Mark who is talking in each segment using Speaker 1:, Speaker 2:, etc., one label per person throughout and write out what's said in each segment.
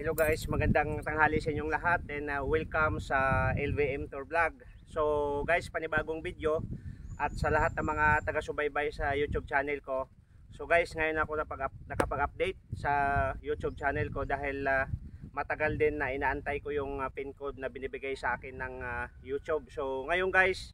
Speaker 1: Hello guys, magandang tanghali sa inyong lahat and uh, welcome sa LVM Tour Vlog. So guys, panibagong video at sa lahat ng mga taga-subaybay sa YouTube channel ko. So guys, ngayon ako nakapag-update sa YouTube channel ko dahil uh, matagal din na inaantay ko yung uh, pin code na binibigay sa akin ng uh, YouTube. So ngayon guys,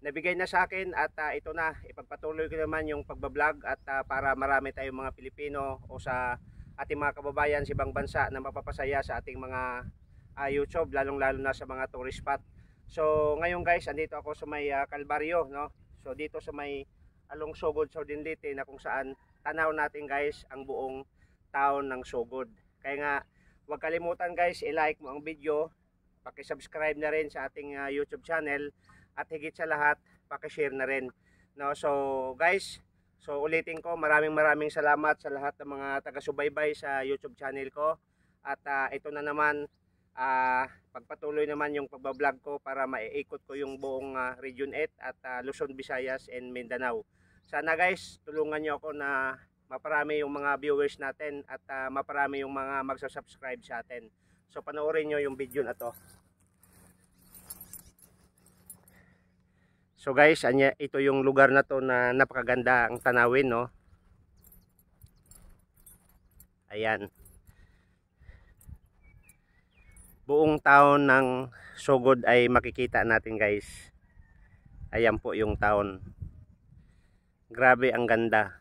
Speaker 1: nabigay na sa akin at uh, ito na, ipagpatuloy ko naman yung pagbablog at uh, para marami tayong mga Pilipino o sa ating mga kababayan sa ibang bansa na mapapasaya sa ating mga uh, YouTube lalong lalo na sa mga tourist spot. So ngayon guys, andito ako sa may uh, Calvario, no? So dito sa may along Sogod, Southern Leyte na kung saan tanaw natin guys ang buong town ng Sogod. Kaya nga, huwag kalimutan guys, i-like mo ang video, paki-subscribe na rin sa ating uh, YouTube channel at higit sa lahat, paki-share na rin. No? So guys, So ulitin ko, maraming maraming salamat sa lahat ng mga taga-subaybay sa YouTube channel ko. At uh, ito na naman, uh, pagpatuloy naman yung pagbablog ko para maiikot ko yung buong uh, Region 8 at uh, Luzon, Visayas and Mindanao. Sana guys, tulungan nyo ako na maparami yung mga viewers natin at uh, maparami yung mga magsasubscribe sa atin. So panoorin nyo yung video na to. So guys, anya, ito yung lugar na to na napakaganda ang tanawin, no? Ayan. Buong town ng Sogod ay makikita natin guys. Ayan po yung town. Grabe ang ganda.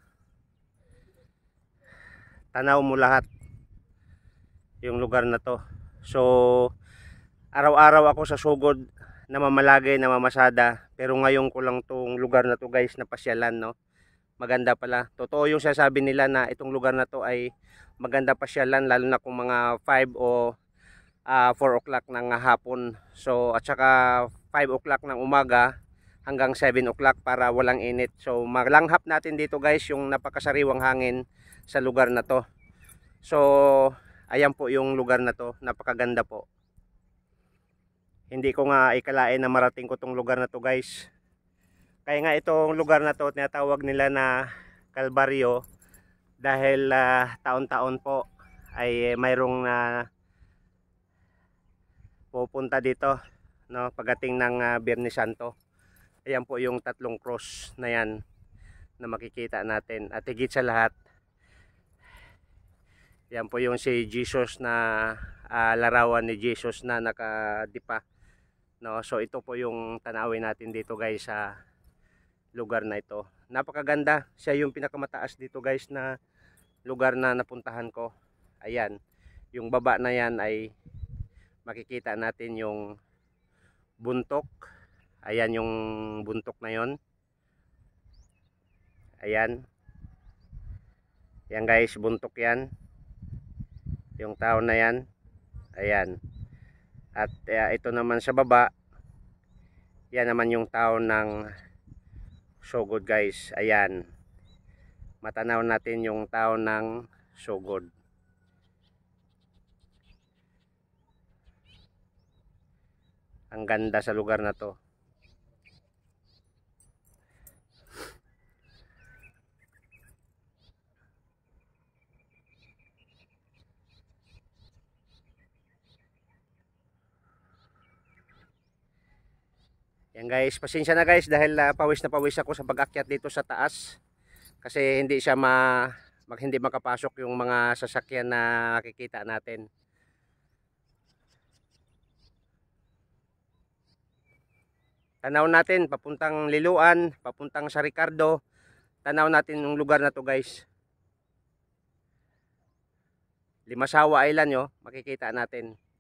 Speaker 1: Tanaw mo lahat yung lugar na to. So, araw-araw ako sa Sogod namamalagay, namamasada. Pero ngayon ko lang tong lugar na to guys na pasyalan, no. Maganda pala. Totoo yung sinasabi nila na itong lugar na to ay maganda pasyalan lalo na kung mga 5 o uh, ah, 4 o'clock ng hapon. So at saka 5 o'clock ng umaga hanggang 7 o'clock para walang init. So malanghap natin dito guys yung napakasariwang hangin sa lugar na to. So ayan po yung lugar na to. Napakaganda po hindi ko nga ikalain na marating ko tong lugar na to guys kaya nga itong lugar na to tinatawag nila na Kalbaryo dahil uh, taon-taon po ay eh, mayroong na pupunta dito no pagating ng uh, Biyernes Santo ayan po yung tatlong cross na yan na makikita natin at higit sa lahat yan po yung si Jesus na uh, larawan ni Jesus na nakadipa No, so ito po yung tanawin natin dito guys sa lugar na ito. Napakaganda. Siya yung pinakamataas dito guys na lugar na napuntahan ko. Ayan. Yung baba na yan ay makikita natin yung buntok. Ayan yung buntok na yon. Ayan. Yan guys, buntok yan. Yung tao na yan. Ayan. At uh, ito naman sa baba, yan naman yung town ng Sogod guys. Ayan. Matanaw natin yung town ng Sogod. Ang ganda sa lugar na to. Yan guys, pasensya na guys dahil uh, pawis na pawis ako sa pag-akyat dito sa taas. Kasi hindi siya ma mag, hindi makapasok yung mga sasakyan na nakikita natin. Tanaw natin papuntang Liluan, papuntang sa Ricardo. Tanaw natin yung lugar na to guys. Limasawa Island yo, makikita natin.